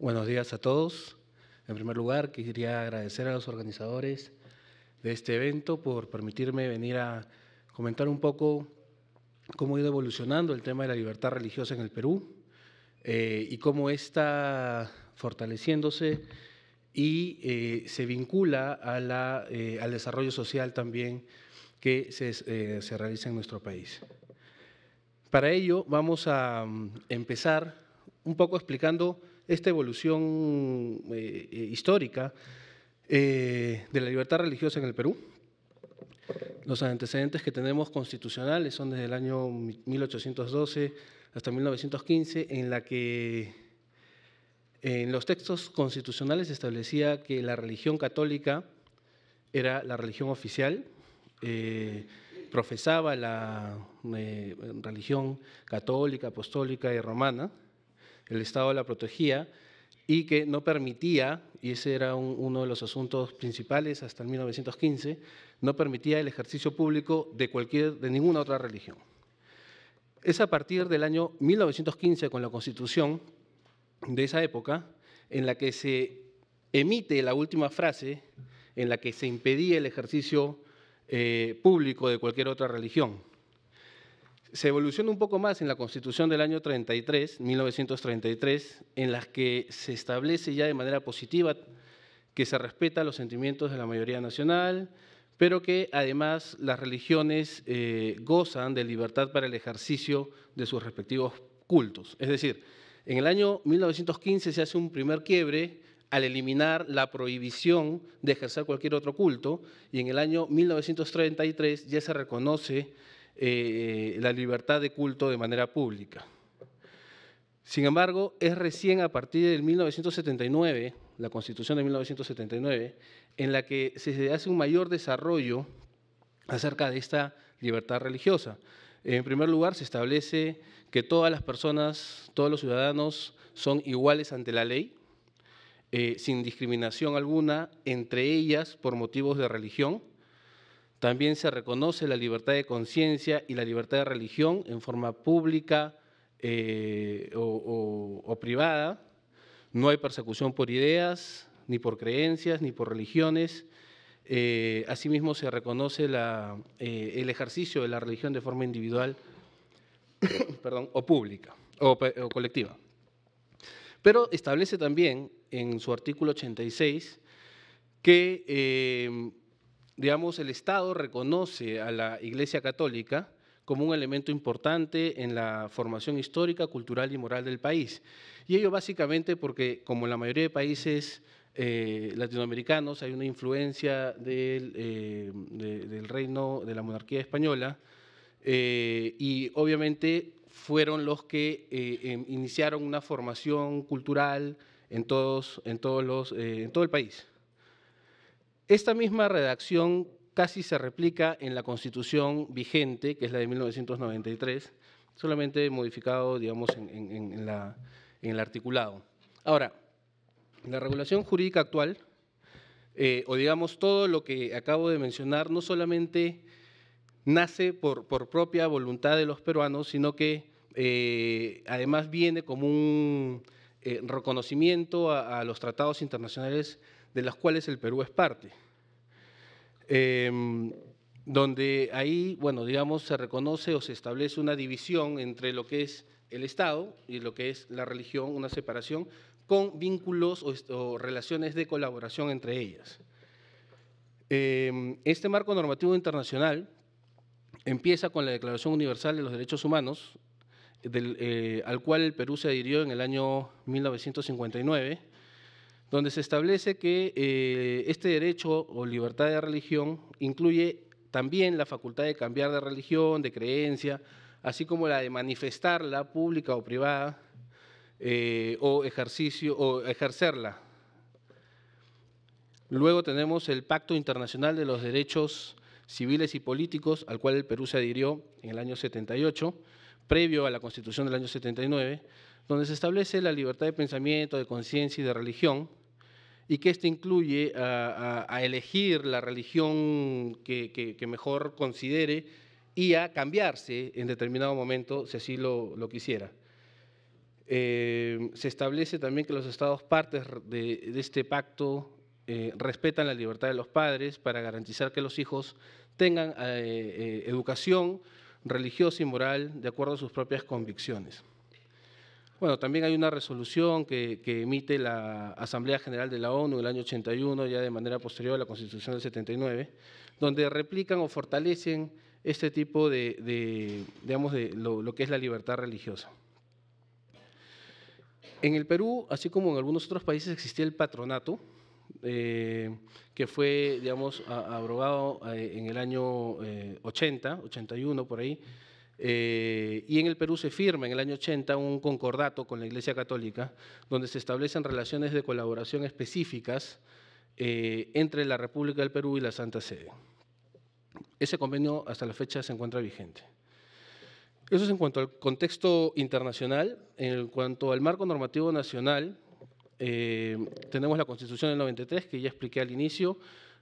Buenos días a todos. En primer lugar, quería agradecer a los organizadores de este evento por permitirme venir a comentar un poco cómo ha ido evolucionando el tema de la libertad religiosa en el Perú eh, y cómo está fortaleciéndose y eh, se vincula a la, eh, al desarrollo social también que se, se realiza en nuestro país. Para ello vamos a mm, empezar un poco explicando esta evolución eh, eh, histórica eh, de la libertad religiosa en el Perú. Los antecedentes que tenemos constitucionales son desde el año 1812 hasta 1915, en la que en los textos constitucionales se establecía que la religión católica era la religión oficial, profesaba la religión católica, apostólica y romana, el Estado la protegía y que no permitía, y ese era uno de los asuntos principales hasta el 1915, no permitía el ejercicio público de, cualquier, de ninguna otra religión. Es a partir del año 1915, con la constitución de esa época, en la que se emite la última frase en la que se impedía el ejercicio eh, público de cualquier otra religión se evoluciona un poco más en la Constitución del año 33, 1933, en la que se establece ya de manera positiva que se respeta los sentimientos de la mayoría nacional, pero que además las religiones eh, gozan de libertad para el ejercicio de sus respectivos cultos. Es decir, en el año 1915 se hace un primer quiebre al eliminar la prohibición de ejercer cualquier otro culto y en el año 1933 ya se reconoce eh, la libertad de culto de manera pública. Sin embargo, es recién a partir del 1979, la Constitución de 1979, en la que se hace un mayor desarrollo acerca de esta libertad religiosa. En primer lugar, se establece que todas las personas, todos los ciudadanos son iguales ante la ley, eh, sin discriminación alguna entre ellas por motivos de religión, también se reconoce la libertad de conciencia y la libertad de religión en forma pública eh, o, privada. No hay persecución por ideas, ni por creencias, ni por religiones. Eh, asimismo, se reconoce eh, el ejercicio de la religión de forma individual perdón, o pública o, colectiva. Pero establece también en su artículo 86 que digamos, el Estado reconoce a la Iglesia Católica como un elemento importante en la formación histórica, cultural y moral del país. Y ello básicamente porque, como en la mayoría de países eh, latinoamericanos, hay una influencia eh, del, reino de la monarquía española, eh, y obviamente fueron los que em, iniciaron una formación cultural en, en todo el país. Esta misma redacción casi se replica en la constitución vigente, que es la de 1993, solamente modificado, digamos, en, el articulado. Ahora, la regulación jurídica actual, eh, o digamos todo lo que acabo de mencionar, no solamente nace por, propia voluntad de los peruanos, sino que eh, además viene como un eh, reconocimiento a los tratados internacionales de las cuales el Perú es parte. Em, donde ahí, bueno, digamos, se reconoce o se establece una división entre lo que es el Estado y lo que es la religión, una separación, con vínculos o, relaciones de colaboración entre ellas. Em, este marco normativo internacional empieza con la Declaración Universal de los Derechos Humanos, eh, al cual el Perú se adhirió en el año 1959 donde se establece que eh, este derecho o libertad de religión incluye también la facultad de cambiar de religión, de creencia, así como la de manifestarla pública o privada, eh, o, ejercicio, o ejercerla. Luego tenemos el Pacto Internacional de los Derechos Civiles y Políticos, al cual el Perú se adhirió en el año 78, previo a la Constitución del año 79, donde se establece la libertad de pensamiento, de conciencia y de religión, y que esto incluye a, elegir la religión que, mejor considere y a cambiarse en determinado momento si así lo, quisiera. Eh, se establece también que los estados partes de, este pacto eh, respetan la libertad de los padres para garantizar que los hijos tengan eh, educación religiosa y moral de acuerdo a sus propias convicciones. Bueno, también hay una resolución que, emite la Asamblea General de la ONU en el año 81, ya de manera posterior a la Constitución del 79, donde replican o fortalecen este tipo de, digamos, de lo, que es la libertad religiosa. En el Perú, así como en algunos otros países, existía el patronato, eh, que fue, digamos, abrogado eh, en el año 80, eh, 81, por ahí, eh, y en el Perú se firma en el año 80 un concordato con la Iglesia Católica, donde se establecen relaciones de colaboración específicas eh, entre la República del Perú y la Santa Sede. Ese convenio hasta la fecha se encuentra vigente. Eso es en cuanto al contexto internacional. En cuanto al marco normativo nacional, eh, tenemos la Constitución del 93, que ya expliqué al inicio,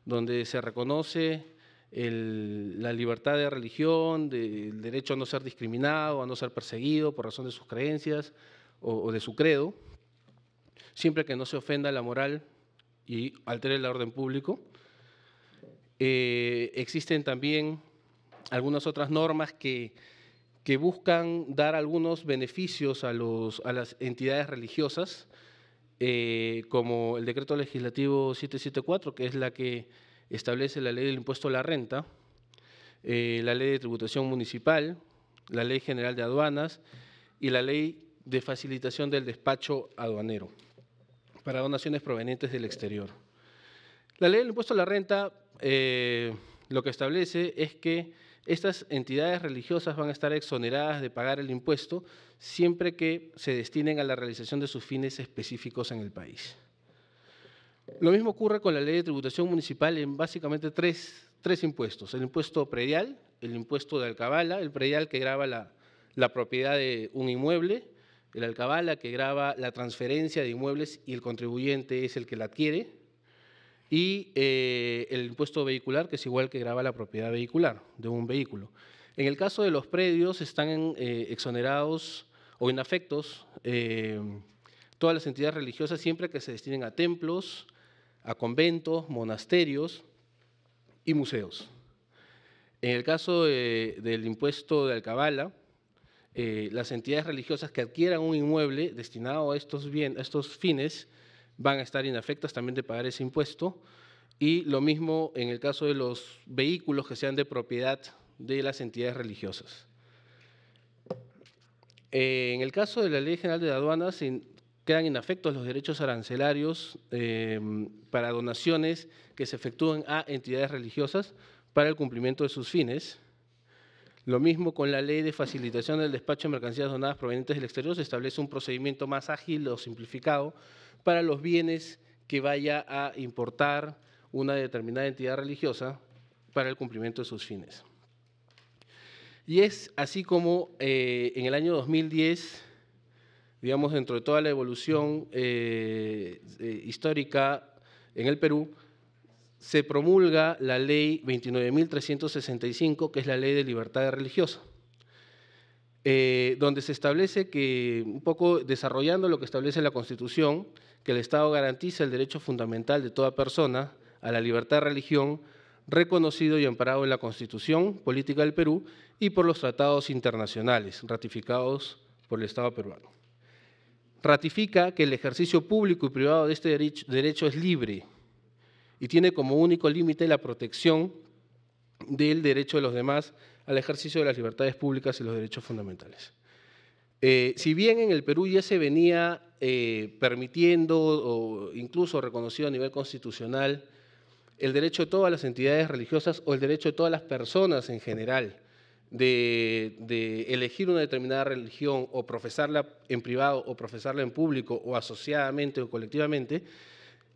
donde se reconoce la libertad de religión, del el derecho a no ser discriminado, a no ser perseguido por razón de sus creencias o, de su credo, siempre que no se ofenda la moral y altere el orden público. Eh, existen también algunas otras normas que, que buscan dar algunos beneficios a, los, a las entidades religiosas, eh, como el decreto legislativo 774, que es la que establece la ley del impuesto a la renta, eh, la ley de tributación municipal, la ley general de aduanas y la ley de facilitación del despacho aduanero para donaciones provenientes del exterior. La ley del impuesto a la renta eh, lo que establece es que estas entidades religiosas van a estar exoneradas de pagar el impuesto siempre que se destinen a la realización de sus fines específicos en el país. Lo mismo ocurre con la ley de tributación municipal en básicamente tres, tres impuestos. El impuesto predial, el impuesto de alcabala, el predial que graba la, propiedad de un inmueble, el alcabala que graba la transferencia de inmuebles y el contribuyente es el que la adquiere, y eh, el impuesto vehicular, que es igual que graba la propiedad vehicular de un vehículo. En el caso de los predios, están eh, exonerados o inafectos afectos eh, todas las entidades religiosas siempre que se destinen a templos, a conventos, monasterios y museos. En el caso del impuesto de Alcabala, eh, las entidades religiosas que adquieran un inmueble destinado a estos, bien, a estos fines van a estar inafectas también de pagar ese impuesto. Y lo mismo en el caso de los vehículos que sean de propiedad de las entidades religiosas. Eh, en el caso de la Ley General de Aduanas, quedan inafectos los derechos arancelarios em, para donaciones que se efectúan a entidades religiosas para el cumplimiento de sus fines. Lo mismo con la ley de facilitación del despacho de mercancías donadas provenientes del exterior, se establece un procedimiento más ágil o simplificado para los bienes que vaya a importar una determinada entidad religiosa para el cumplimiento de sus fines. Y es así como eh, en el año 2010 digamos, dentro de toda la evolución eh, eh, histórica en el Perú, se promulga la ley 29.365, que es la ley de libertad religiosa, eh, donde se establece que, un poco desarrollando lo que establece la Constitución, que el Estado garantiza el derecho fundamental de toda persona a la libertad de religión, reconocido y amparado en la Constitución Política del Perú y por los tratados internacionales ratificados por el Estado peruano ratifica que el ejercicio público y privado de este derecho, es libre y tiene como único límite la protección del derecho de los demás al ejercicio de las libertades públicas y los derechos fundamentales. Eh, si bien en el Perú ya se venía eh, permitiendo o incluso reconocido a nivel constitucional el derecho de todas las entidades religiosas o el derecho de todas las personas en general de, elegir una determinada religión o profesarla en privado o profesarla en público o asociadamente o colectivamente,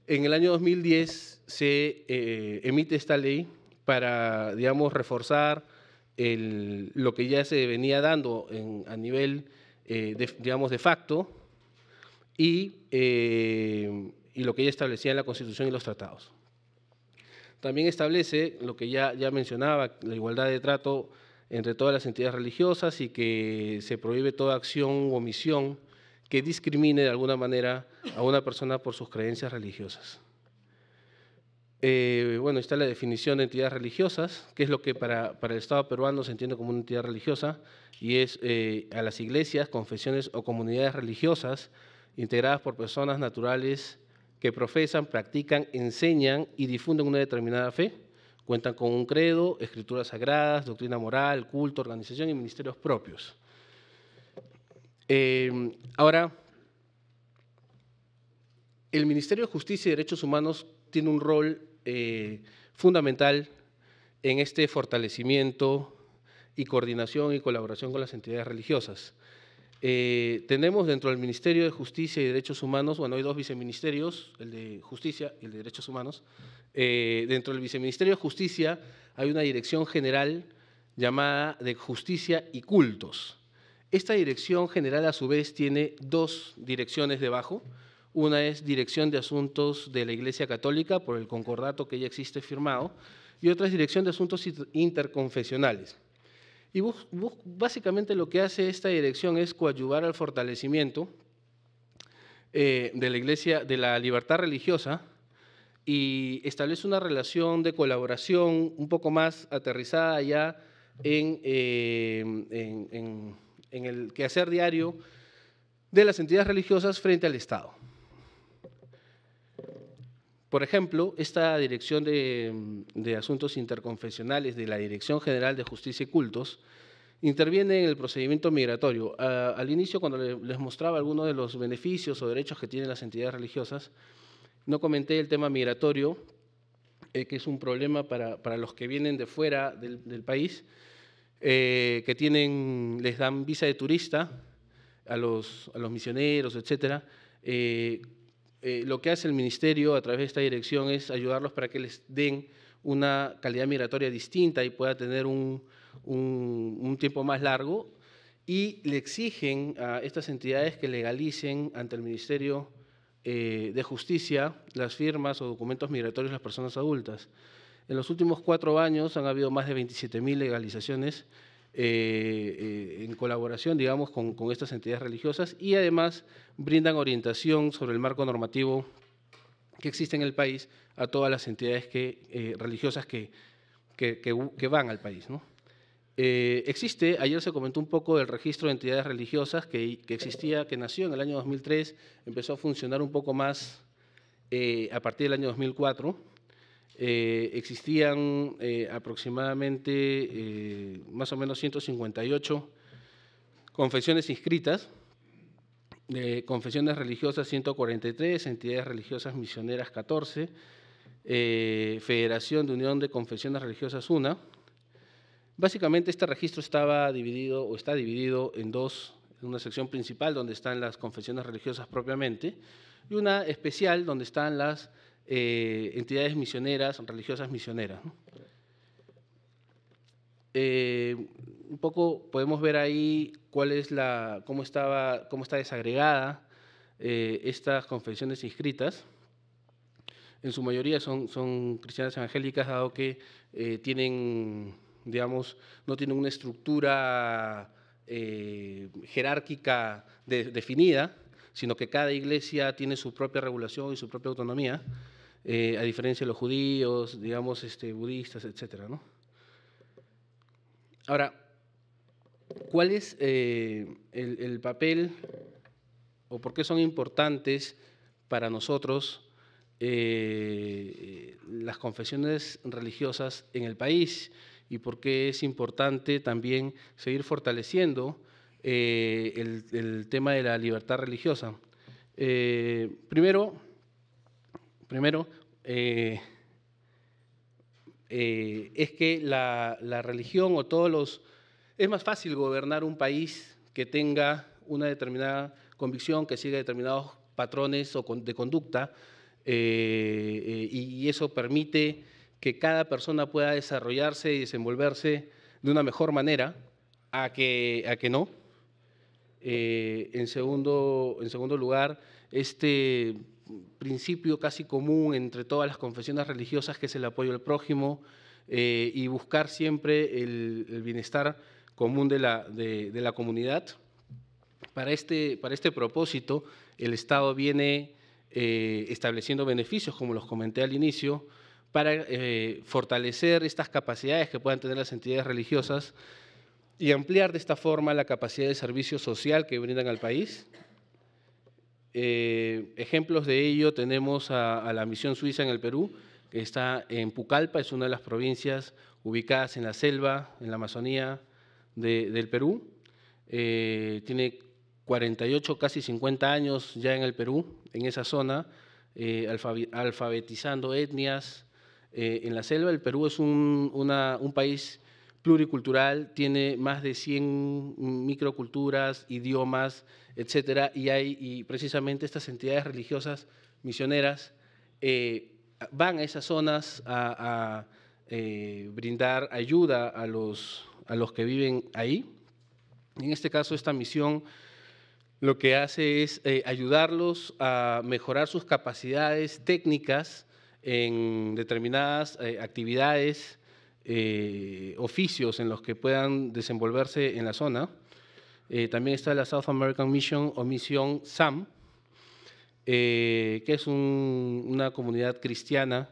en el año 2010 se eh, emite esta ley para, digamos, reforzar lo que ya se venía dando a nivel, eh, digamos, de facto y, eh, lo que ya establecía en la Constitución y los tratados. También establece lo que ya, ya mencionaba, la igualdad de trato entre todas las entidades religiosas y que se prohíbe toda acción u omisión que discrimine de alguna manera a una persona por sus creencias religiosas. Eh, bueno, está la definición de entidades religiosas, que es lo que para, el Estado peruano se entiende como una entidad religiosa, y es eh, a las iglesias, confesiones o comunidades religiosas integradas por personas naturales que profesan, practican, enseñan y difunden una determinada fe, Cuentan con un credo, escrituras sagradas, doctrina moral, culto, organización y ministerios propios. Em, ahora, el Ministerio de Justicia y Derechos Humanos tiene un rol eh, fundamental en este fortalecimiento y coordinación y colaboración con las entidades religiosas. Eh, tenemos dentro del Ministerio de Justicia y Derechos Humanos, bueno, hay dos viceministerios, el de Justicia y el de Derechos Humanos. Eh, dentro del Viceministerio de Justicia hay una dirección general llamada de Justicia y Cultos. Esta dirección general a su vez tiene dos direcciones debajo. Una es Dirección de Asuntos de la Iglesia Católica por el concordato que ya existe firmado y otra es Dirección de Asuntos Interconfesionales. Y básicamente lo que hace esta dirección es coadyuvar al fortalecimiento eh, de la iglesia, de la libertad religiosa, y establece una relación de colaboración un poco más aterrizada ya en, eh, en el quehacer diario de las entidades religiosas frente al Estado. Por ejemplo, esta Dirección mm, de, Asuntos Interconfesionales de la Dirección General de Justicia y Cultos interviene en el procedimiento migratorio. Ah, al inicio, cuando les mostraba algunos de los beneficios o derechos que tienen las entidades religiosas, no comenté el tema migratorio, eh, que es un problema para, los que vienen de fuera del, país, eh, que tienen, les dan visa de turista a los, misioneros, etcétera. Eh, eh, lo que hace el ministerio a través de esta dirección es ayudarlos para que les den una calidad migratoria distinta y pueda tener un, un, tiempo más largo y le exigen a estas entidades que legalicen ante el Ministerio eh, de Justicia las firmas o documentos migratorios de las personas adultas. En los últimos cuatro años han habido más de 27.000 legalizaciones eh, eh, en colaboración, digamos, con, estas entidades religiosas y además brindan orientación sobre el marco normativo que existe en el país a todas las entidades eh, religiosas que, que, van al país. existe, ayer se comentó un poco del registro de entidades religiosas que, existía, que nació en el año 2003, empezó a funcionar un poco más a partir del año 2004 eh, existían eh, aproximadamente eh, más o menos 158 confesiones inscritas, confesiones religiosas 143, entidades religiosas misioneras 14, Federación de Unión de Confesiones Religiosas 1. Básicamente este registro estaba dividido o está dividido en dos una sección principal donde están las confesiones religiosas propiamente, y una especial donde están las eh, entidades misioneras, religiosas misioneras. Eh, un poco podemos ver ahí cuál es la, cómo, estaba, cómo está desagregada eh, estas confesiones inscritas. En su mayoría son, cristianas evangélicas, dado que tienen, digamos, no tienen una estructura jerárquica definida, sino que cada iglesia tiene su propia regulación y su propia autonomía. Eh, a diferencia de los judíos, digamos, este, budistas, etc. Ahora, ¿cuál es eh, el, papel o por qué son importantes para nosotros eh, las confesiones religiosas en el país? Y por qué es importante también seguir fortaleciendo el, tema de la libertad religiosa. primero, Primero, eh, eh, es que la, religión o todos los... Es más fácil gobernar un país que tenga una determinada convicción, que siga determinados patrones o de conducta, eh, y eso permite que cada persona pueda desarrollarse y desenvolverse de una mejor manera a que, a que no. en segundo lugar, este principio casi común entre todas las confesiones religiosas que es el apoyo al prójimo eh, y buscar siempre el, bienestar común de la, comunidad. Este, para este, propósito, el Estado viene eh, estableciendo beneficios, como los comenté al inicio, para eh, fortalecer estas capacidades que puedan tener las entidades religiosas y ampliar de esta forma la capacidad de servicio social que brindan al país eh, ejemplos de ello tenemos a, la misión suiza en el Perú, que está en Pucallpa, es una de las provincias ubicadas en la selva, en la Amazonía del Perú. Eh, tiene 48, casi 50 años ya en el Perú, en esa zona, eh, alfabetizando etnias en la selva. El Perú es un país pluricultural, tiene más de 100 microculturas, idiomas, etcétera, y hay precisamente estas entidades religiosas misioneras eh, van a esas zonas a, eh, brindar ayuda a los, que viven ahí. En este caso, esta misión lo que hace es eh, ayudarlos a mejorar sus capacidades técnicas en determinadas actividades eh, oficios en los que puedan desenvolverse en la zona. Eh, también está la South American Mission o Misión SAM, eh, que es una comunidad cristiana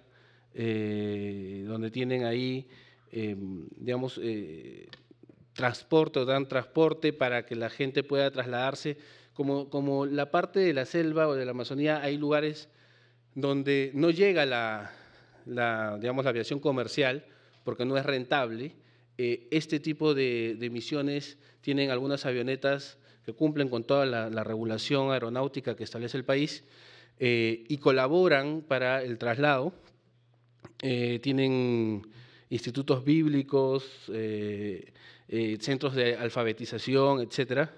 donde tienen ahí, em, digamos, transporte o dan transporte para que la gente pueda trasladarse. Como, como la parte de la selva o de la Amazonía, hay lugares donde no llega digamos, la aviación comercial, porque no es rentable. Eh, este tipo de, misiones tienen algunas avionetas que cumplen con toda la, regulación aeronáutica que establece el país eh, y colaboran para el traslado. Eh, tienen institutos bíblicos, centros de alfabetización, etcétera.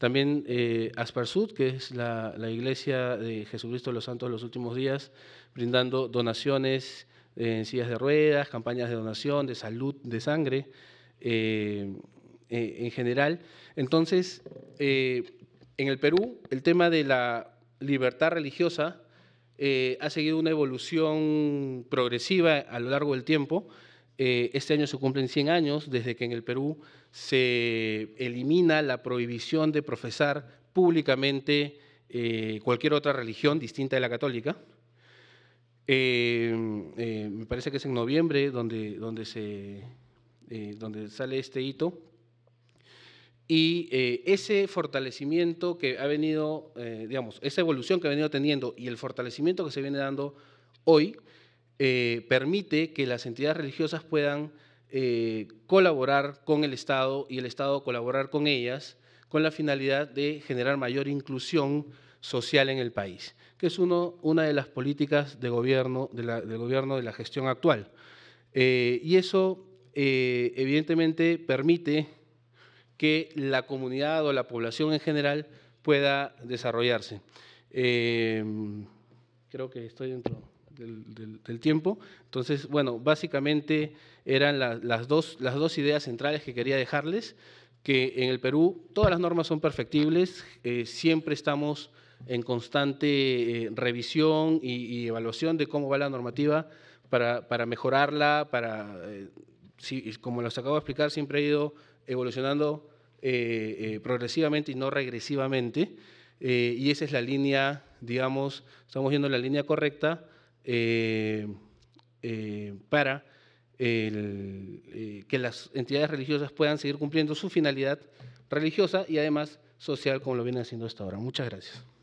También eh, Asparsud, que es la, la, iglesia de Jesucristo de los Santos de los últimos días, brindando donaciones eh, en sillas de ruedas, campañas de donación, de salud, de sangre, eh, eh, en general. Entonces, en el Perú, el tema de la libertad religiosa ha seguido una evolución progresiva a lo largo del tiempo. este año se cumplen 100 años desde que en el Perú se elimina la prohibición de profesar públicamente cualquier otra religión distinta de la católica. Em, eh, me parece que es en noviembre donde, donde, se, eh, donde sale este hito. Y eh, ese fortalecimiento que ha venido, digamos, esa evolución que ha venido teniendo y el fortalecimiento que se viene dando hoy, permite que las entidades religiosas puedan colaborar con el Estado y el Estado colaborar con ellas con la finalidad de generar mayor inclusión social en el país, que es uno, una de las políticas de gobierno, del gobierno de la gestión actual. Eh, y eso eh, evidentemente permite que la comunidad o la población en general pueda desarrollarse. Eh, creo que estoy dentro del, tiempo. Entonces, bueno, básicamente eran las, dos, las dos ideas centrales que quería dejarles, que en el Perú todas las normas son perfectibles, siempre estamos en constante eh, revisión y, evaluación de cómo va la normativa para, para mejorarla, para, eh, como los acabo de explicar, siempre ha ido evolucionando eh, progresivamente y no regresivamente, y esa es la línea, digamos, estamos viendo la línea correcta para que las entidades religiosas puedan seguir cumpliendo su finalidad religiosa y además social como lo vienen haciendo hasta ahora. Muchas gracias.